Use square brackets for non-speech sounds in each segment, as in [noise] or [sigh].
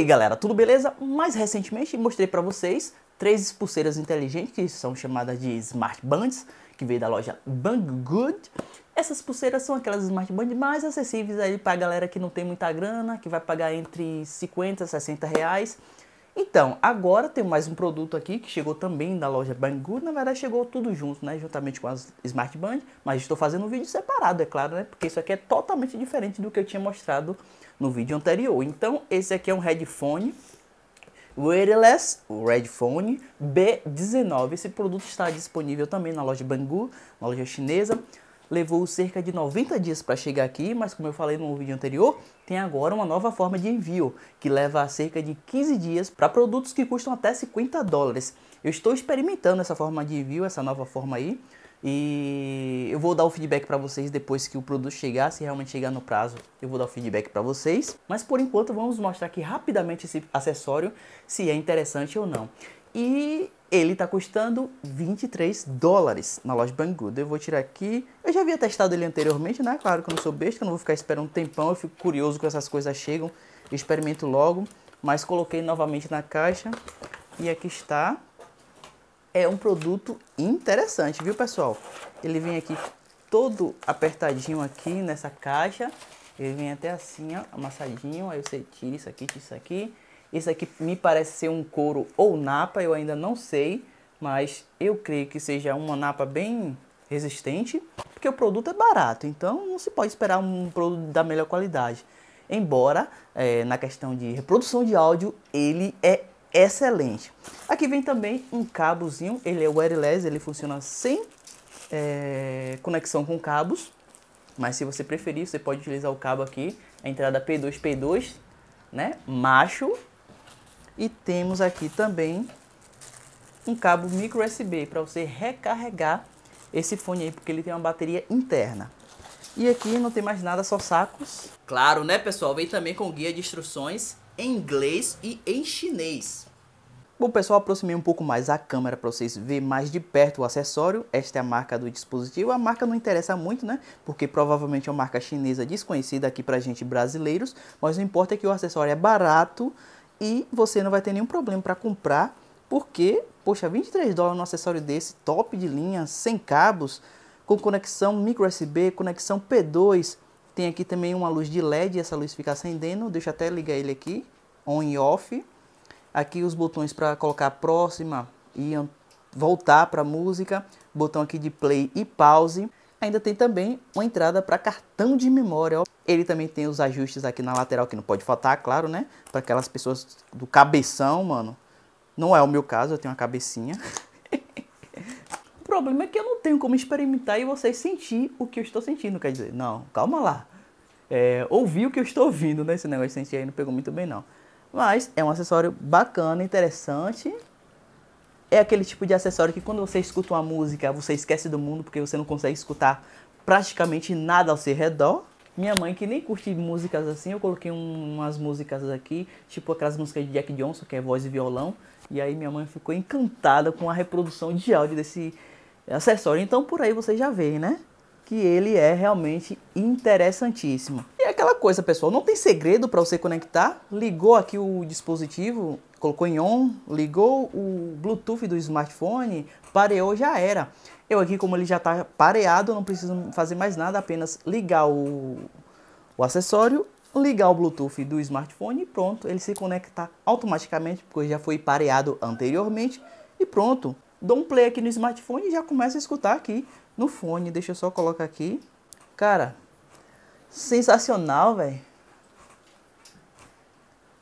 aí galera, tudo beleza? Mais recentemente mostrei para vocês três pulseiras inteligentes que são chamadas de Smart Bands, que veio da loja Banggood. Essas pulseiras são aquelas Smart Bands mais acessíveis aí para a galera que não tem muita grana, que vai pagar entre 50 e 60 reais então, agora tem mais um produto aqui que chegou também da loja Banggood, na verdade chegou tudo junto, né, juntamente com as Smart Band, mas estou fazendo um vídeo separado, é claro, né, porque isso aqui é totalmente diferente do que eu tinha mostrado no vídeo anterior. Então, esse aqui é um headphone Wireless Redphone B19. Esse produto está disponível também na loja Bangu, na loja chinesa levou cerca de 90 dias para chegar aqui, mas como eu falei no vídeo anterior, tem agora uma nova forma de envio, que leva cerca de 15 dias para produtos que custam até 50 dólares. Eu estou experimentando essa forma de envio, essa nova forma aí, e eu vou dar o feedback para vocês depois que o produto chegar, se realmente chegar no prazo, eu vou dar o feedback para vocês. Mas por enquanto vamos mostrar aqui rapidamente esse acessório, se é interessante ou não. E ele está custando 23 dólares na loja Banggood. Eu vou tirar aqui. Eu já havia testado ele anteriormente, né? Claro que eu não sou besta, eu não vou ficar esperando um tempão. Eu fico curioso quando essas coisas chegam. Eu experimento logo. Mas coloquei novamente na caixa. E aqui está. É um produto interessante, viu, pessoal? Ele vem aqui todo apertadinho aqui nessa caixa. Ele vem até assim, ó, amassadinho. Aí você tira isso aqui, tira isso aqui. Esse aqui me parece ser um couro ou napa, eu ainda não sei, mas eu creio que seja uma napa bem resistente, porque o produto é barato, então não se pode esperar um produto da melhor qualidade. Embora é, na questão de reprodução de áudio ele é excelente. Aqui vem também um cabozinho, ele é wireless, ele funciona sem é, conexão com cabos, mas se você preferir você pode utilizar o cabo aqui, a entrada P2 P2, né, macho e temos aqui também um cabo micro USB para você recarregar esse fone aí, porque ele tem uma bateria interna. E aqui não tem mais nada, só sacos. Claro, né, pessoal? Vem também com guia de instruções em inglês e em chinês. Bom, pessoal, aproximei um pouco mais a câmera para vocês verem mais de perto o acessório. Esta é a marca do dispositivo. A marca não interessa muito, né? Porque provavelmente é uma marca chinesa desconhecida aqui para gente brasileiros. Mas o importante é que o acessório é barato, e você não vai ter nenhum problema para comprar, porque, poxa, 23 dólares um acessório desse, top de linha, sem cabos, com conexão micro USB, conexão P2. Tem aqui também uma luz de LED, essa luz fica acendendo, deixa eu até ligar ele aqui, on e off. Aqui os botões para colocar a próxima e voltar para a música, botão aqui de play e pause. Ainda tem também uma entrada para cartão de memória. Ele também tem os ajustes aqui na lateral que não pode faltar, claro, né? Para aquelas pessoas do cabeção, mano. Não é o meu caso, eu tenho uma cabecinha. [laughs] o problema é que eu não tenho como experimentar e vocês sentir o que eu estou sentindo. Quer dizer, não, calma lá. É, ouvir o que eu estou ouvindo, né? Esse negócio de sentir aí não pegou muito bem, não. Mas é um acessório bacana, interessante é aquele tipo de acessório que quando você escuta uma música, você esquece do mundo porque você não consegue escutar praticamente nada ao seu redor. Minha mãe, que nem curte músicas assim, eu coloquei um, umas músicas aqui, tipo aquelas músicas de Jack Johnson, que é voz e violão, e aí minha mãe ficou encantada com a reprodução de áudio desse acessório. Então por aí você já vê, né? que ele é realmente interessantíssimo. E é aquela coisa, pessoal, não tem segredo para você conectar. Ligou aqui o dispositivo, colocou em on, ligou o Bluetooth do smartphone, pareou, já era. Eu aqui, como ele já está pareado, não preciso fazer mais nada, apenas ligar o, o acessório, ligar o Bluetooth do smartphone e pronto, ele se conecta automaticamente, porque já foi pareado anteriormente e pronto. Dou um play aqui no smartphone e já começa a escutar aqui no fone. Deixa eu só colocar aqui. Cara, sensacional, velho.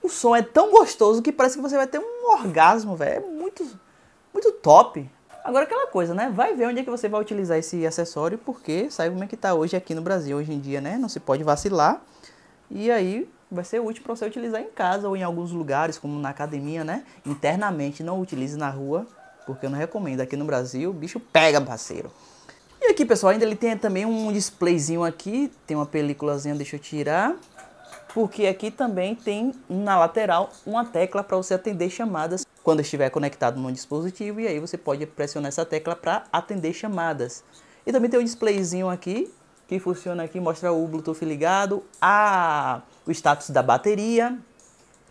O som é tão gostoso que parece que você vai ter um orgasmo, velho. É muito, muito top. Agora aquela coisa, né? Vai ver onde é que você vai utilizar esse acessório, porque sabe como é que tá hoje aqui no Brasil, hoje em dia, né? Não se pode vacilar. E aí vai ser útil para você utilizar em casa ou em alguns lugares, como na academia, né? Internamente, não utilize na rua, porque eu não recomendo. Aqui no Brasil, o bicho pega, parceiro. E aqui, pessoal, ainda ele tem também um displayzinho aqui, tem uma películazinha, deixa eu tirar. Porque aqui também tem, na lateral, uma tecla para você atender chamadas quando estiver conectado no dispositivo. E aí você pode pressionar essa tecla para atender chamadas. E também tem um displayzinho aqui, que funciona aqui, mostra o Bluetooth ligado, a, o status da bateria,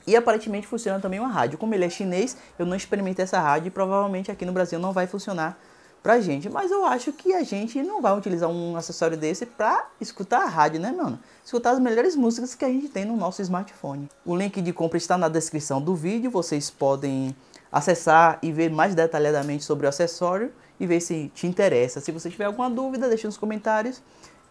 e aparentemente funciona também uma rádio. Como ele é chinês, eu não experimentei essa rádio e provavelmente aqui no Brasil não vai funcionar pra gente. Mas eu acho que a gente não vai utilizar um acessório desse pra escutar a rádio, né, mano? Escutar as melhores músicas que a gente tem no nosso smartphone. O link de compra está na descrição do vídeo, vocês podem acessar e ver mais detalhadamente sobre o acessório e ver se te interessa. Se você tiver alguma dúvida, deixe nos comentários.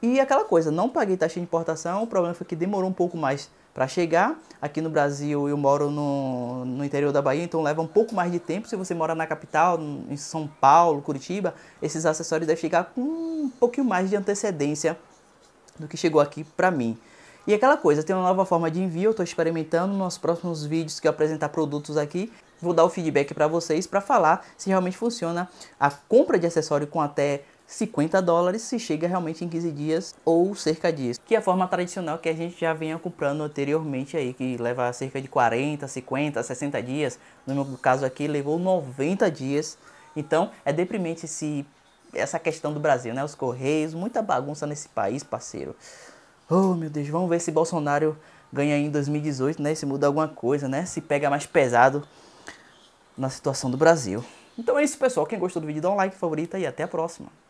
E aquela coisa, não paguei taxa de importação, o problema foi que demorou um pouco mais para chegar aqui no Brasil, eu moro no, no interior da Bahia, então leva um pouco mais de tempo. Se você mora na capital, em São Paulo, Curitiba, esses acessórios devem chegar com um pouquinho mais de antecedência do que chegou aqui para mim. E aquela coisa, tem uma nova forma de envio, eu estou experimentando nos próximos vídeos que eu apresentar produtos aqui. Vou dar o feedback para vocês para falar se realmente funciona a compra de acessório com até 50 dólares se chega realmente em 15 dias ou cerca disso, que é a forma tradicional que a gente já vinha comprando anteriormente aí, que leva cerca de 40, 50, 60 dias. No meu caso aqui levou 90 dias. Então, é deprimente esse essa questão do Brasil, né? Os correios, muita bagunça nesse país, parceiro. Oh, meu Deus, vamos ver se Bolsonaro ganha em 2018, né? Se muda alguma coisa, né? Se pega mais pesado na situação do Brasil. Então é isso, pessoal. Quem gostou do vídeo, dá um like, favorita e até a próxima.